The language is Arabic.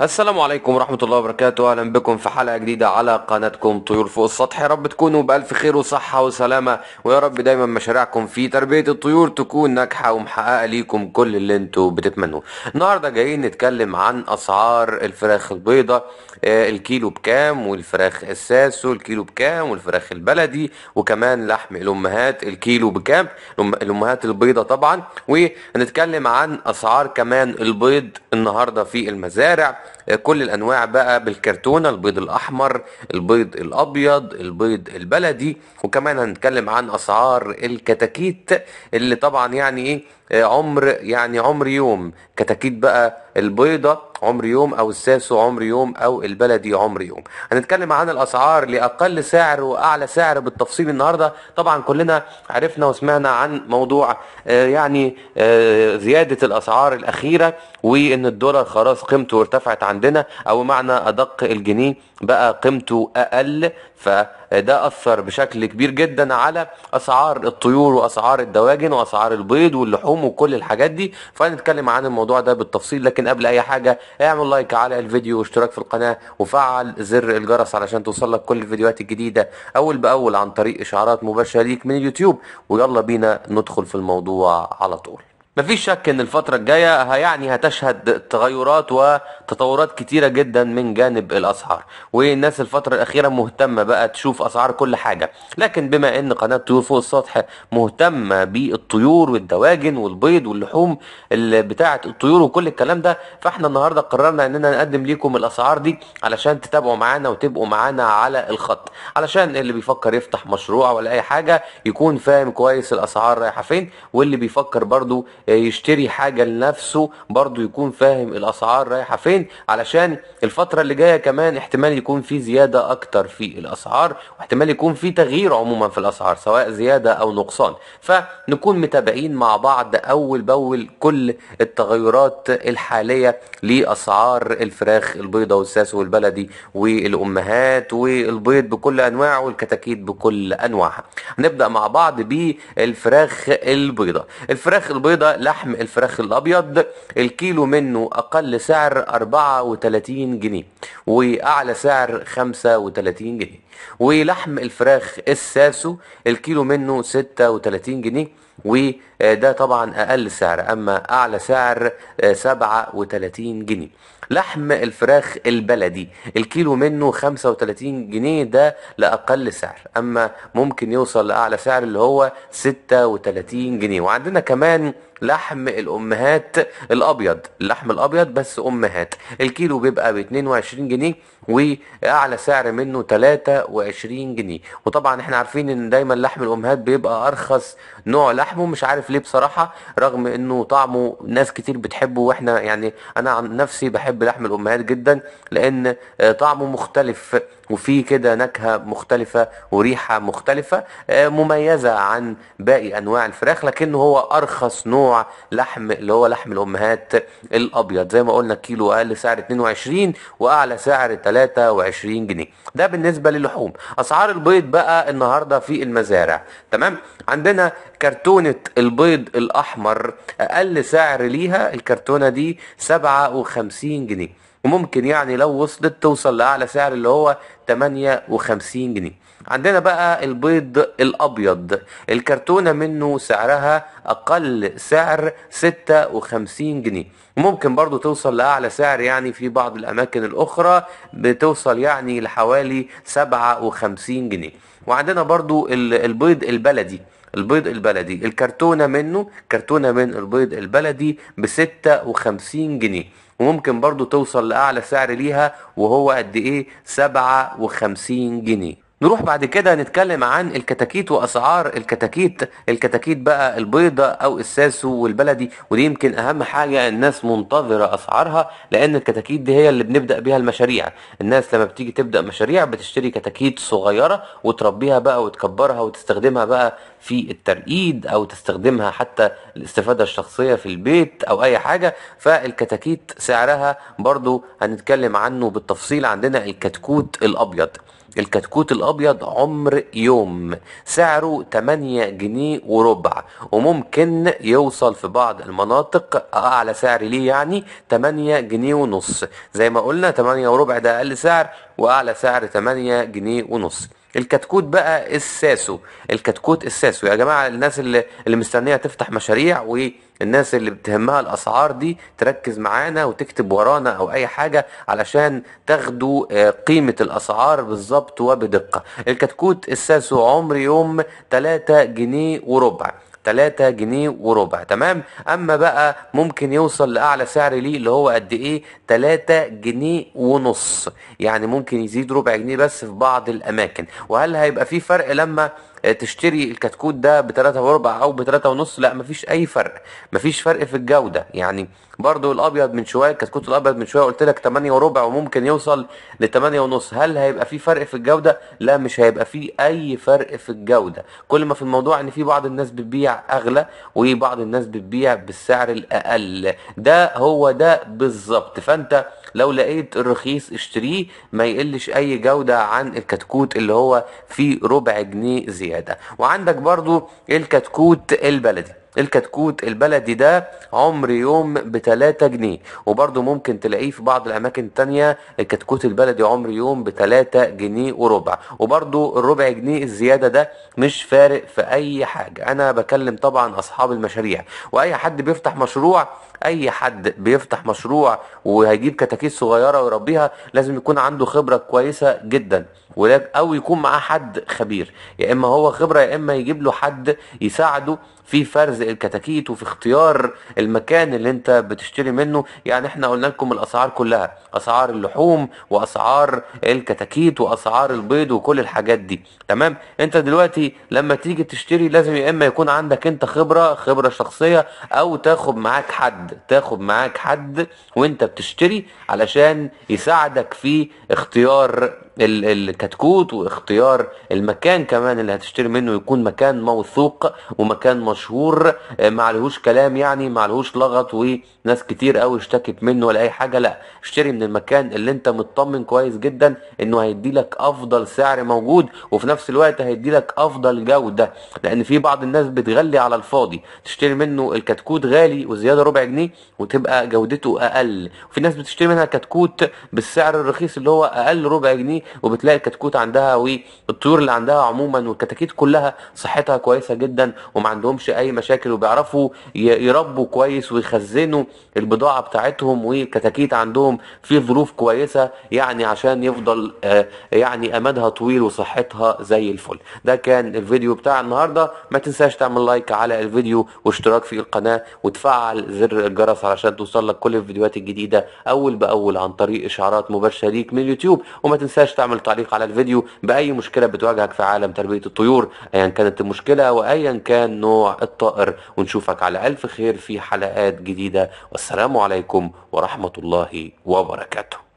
السلام عليكم ورحمة الله وبركاته أهلا بكم في حلقة جديدة على قناتكم طيور فوق السطح يا رب تكونوا بألف خير وصحة وسلامة ويا رب دايما مشاريعكم في تربية الطيور تكون ناجحة ومحققة ليكم كل اللي انتوا بتتمنوه النهاردة جايين نتكلم عن أسعار الفراخ البيضة آه، الكيلو بكام والفراخ الساسو الكيلو بكام والفراخ البلدي وكمان لحم الأمهات الكيلو بكام الأمهات البيضة طبعا ونتكلم عن أسعار كمان البيض النهاردة في المزارع كل الانواع بقى بالكرتونه البيض الاحمر البيض الابيض البيض البلدي وكمان هنتكلم عن اسعار الكتاكيت اللي طبعا يعني ايه عمر يعني عمر يوم كتاكيت بقى البيضة عمر يوم او الساسو عمر يوم او البلدي عمر يوم هنتكلم عن الاسعار لاقل سعر واعلى سعر بالتفصيل النهارده طبعا كلنا عرفنا وسمعنا عن موضوع آه، يعني آه، زيادة الاسعار الاخيرة وان الدولار خلاص قيمته ارتفعت عندنا او معنى ادق الجنيه بقى قيمته اقل ف ده اثر بشكل كبير جدا على اسعار الطيور واسعار الدواجن واسعار البيض واللحوم وكل الحاجات دي فهنتكلم عن الموضوع ده بالتفصيل لكن قبل اي حاجه اعمل لايك على الفيديو واشتراك في القناه وفعل زر الجرس علشان توصلك كل الفيديوهات الجديده اول باول عن طريق اشعارات مباشره ليك من اليوتيوب ويلا بينا ندخل في الموضوع على طول مفيش شك ان الفترة الجاية يعني هتشهد تغيرات وتطورات كتيرة جدا من جانب الاسعار والناس الفترة الاخيرة مهتمة بقى تشوف اسعار كل حاجة لكن بما ان قناة طيور فوق السطح مهتمة بالطيور والدواجن والبيض واللحوم اللي بتاعة الطيور وكل الكلام ده فاحنا النهاردة قررنا اننا نقدم ليكم الاسعار دي علشان تتابعوا معانا وتبقوا معانا على الخط علشان اللي بيفكر يفتح مشروع ولا اي حاجة يكون فاهم كويس الاسعار رايحة فين واللي بيفكر برضو آه، يشتري حاجة لنفسه برضه يكون فاهم الأسعار رايحة فين علشان الفترة اللي جاية كمان احتمال يكون في زيادة أكتر في الأسعار واحتمال يكون في تغيير عموما في الأسعار سواء زيادة أو نقصان فنكون متابعين مع بعض أول بأول كل التغيرات الحالية لأسعار الفراخ البيضة والساس والبلدي والأمهات والبيض بكل أنواعه والكتاكيت بكل أنواعها هنبدأ مع بعض بالفراخ البيضة الفراخ البيضة لحم الفراخ الابيض الكيلو منه اقل سعر 34 جنيه واعلى سعر 35 جنيه ولحم الفراخ الساسو الكيلو منه 36 جنيه وده طبعا اقل سعر اما اعلى سعر 37 آه، جنيه لحم الفراخ البلدي الكيلو منه 35 جنيه ده لاقل سعر اما ممكن يوصل لاعلى سعر اللي هو 36 جنيه وعندنا كمان لحم الامهات الابيض اللحم الابيض بس امهات الكيلو بيبقى ب 22 جنيه واعلى سعر منه 23 جنيه وطبعا احنا عارفين ان دايما لحم الامهات بيبقى ارخص نوع لحم لحمه مش عارف ليه بصراحه رغم انه طعمه ناس كتير بتحبه واحنا يعني انا عن نفسي بحب لحم الامهات جدا لان آه، طعمه مختلف وفي كده نكهه مختلفه وريحه مختلفه آه، مميزه عن باقي انواع الفراخ لكنه هو ارخص نوع لحم اللي هو لحم الامهات الابيض زي ما قلنا كيلو اقل سعر 22 واعلى سعر 23 جنيه ده بالنسبه للحوم اسعار البيض بقى النهارده في المزارع تمام عندنا كرتون كرتونة البيض الأحمر أقل سعر ليها الكرتونة دي 57 جنيه وممكن يعني لو وصلت توصل لأعلى سعر اللي هو 58 جنيه عندنا بقى البيض الأبيض الكرتونة منه سعرها أقل سعر 56 جنيه ممكن برضو توصل لأعلى سعر يعني في بعض الأماكن الأخرى بتوصل يعني لحوالي 57 جنيه وعندنا برضو البيض البلدي البيض البلدي الكرتونة منه كرتونة من البيض البلدي بستة وخمسين جنيه وممكن برضو توصل لأعلى سعر ليها وهو قد إيه سبعة وخمسين جنيه نروح بعد كده نتكلم عن الكتاكيت واسعار الكتاكيت الكتاكيت بقى البيضة او الساسو والبلدي ودي يمكن اهم حاجة الناس منتظرة اسعارها لان الكتاكيت دي هي اللي بنبدأ بيها المشاريع الناس لما بتيجي تبدأ مشاريع بتشتري كتاكيت صغيرة وتربيها بقى وتكبرها وتستخدمها بقى في الترقيد او تستخدمها حتى الاستفادة الشخصية في البيت او اي حاجة فالكتاكيت سعرها برضو هنتكلم عنه بالتفصيل عندنا الكتكوت الابيض الكتكوت الابيض عمر يوم سعره 8 جنيه وربع وممكن يوصل في بعض المناطق اعلى سعر ليه يعني 8 جنيه ونص زي ما قلنا 8 وربع ده اقل سعر واعلى سعر 8 جنيه ونص الكتكوت بقى الساسو الكتكوت الساسو يا جماعه الناس اللي اللي مستنيه تفتح مشاريع والناس اللي بتهمها الاسعار دي تركز معانا وتكتب ورانا او اي حاجه علشان تاخدوا آه، قيمه الاسعار بالظبط وبدقه الكتكوت الساسو عمر يوم 3 جنيه وربع 3 جنيه وربع تمام اما بقى ممكن يوصل لاعلى سعر ليه اللي هو قد ايه 3 جنيه ونص يعني ممكن يزيد ربع جنيه بس في بعض الاماكن وهل هيبقى في فرق لما آه، تشتري الكتكوت ده بتلاتة وربع او بتلاتة ونص لا مفيش اي فرق مفيش فرق في الجودة يعني برضو الابيض من شوية الكتكوت الابيض من شوية قلت لك تمانية وربع وممكن يوصل لتمانية ونص هل هيبقى في فرق في الجودة لا مش هيبقى في اي فرق في الجودة كل ما في الموضوع ان في بعض الناس بتبيع اغلى وبعض الناس بتبيع بالسعر الاقل ده هو ده بالظبط فانت لو لقيت الرخيص اشتريه ما يقلش اي جودة عن الكتكوت اللي هو فيه ربع جنيه زيادة وعندك برضو الكتكوت البلدي الكتكوت البلدي ده عمر يوم ب 3 جنيه وبرده ممكن تلاقيه في بعض الاماكن التانية الكتكوت البلدي عمر يوم ب 3 جنيه وربع وبرده الربع جنيه الزياده ده مش فارق في اي حاجه انا بكلم طبعا اصحاب المشاريع واي حد بيفتح مشروع اي حد بيفتح مشروع وهيجيب كتاكيت صغيره ويربيها لازم يكون عنده خبره كويسه جدا او يكون معاه حد خبير يا اما هو خبره يا اما يجيب له حد يساعده في فرز الكتاكيت وفي اختيار المكان اللي انت بتشتري منه يعني احنا قلنا لكم الاسعار كلها اسعار اللحوم واسعار الكتاكيت واسعار البيض وكل الحاجات دي تمام انت دلوقتي لما تيجي تشتري لازم يا اما يكون عندك انت خبره خبره شخصيه او تاخد معاك حد تاخد معاك حد وانت بتشتري علشان يساعدك في اختيار الكتكوت واختيار المكان كمان اللي هتشتري منه يكون مكان موثوق ومكان مشهور آه، عليهوش كلام يعني عليهوش لغط وناس كتير قوي اشتكت منه ولا اي حاجه لا اشتري من المكان اللي انت مطمن كويس جدا انه هيدي لك افضل سعر موجود وفي نفس الوقت هيدي لك افضل جوده لان في بعض الناس بتغلي على الفاضي تشتري منه الكتكوت غالي وزياده ربع جنيه وتبقى جودته اقل وفي ناس بتشتري منها كتكوت بالسعر الرخيص اللي هو اقل ربع جنيه وبتلاقي الكتكوت عندها والطيور اللي عندها عموما والكتاكيت كلها صحتها كويسه جدا وما عندهمش اي مشاكل وبيعرفوا يربوا كويس ويخزنوا البضاعه بتاعتهم والكتاكيت عندهم في ظروف كويسه يعني عشان يفضل آه، يعني امدها طويل وصحتها زي الفل ده كان الفيديو بتاع النهارده ما تنساش تعمل لايك على الفيديو واشتراك في القناه وتفعل زر الجرس علشان توصل لك كل الفيديوهات الجديده اول باول عن طريق اشعارات مباشره ليك من اليوتيوب وما تنساش تنساش تعمل تعليق على الفيديو بأي مشكلة بتواجهك في عالم تربية الطيور أيا كانت المشكلة وأيا كان نوع الطائر ونشوفك على ألف خير في حلقات جديدة والسلام عليكم ورحمة الله وبركاته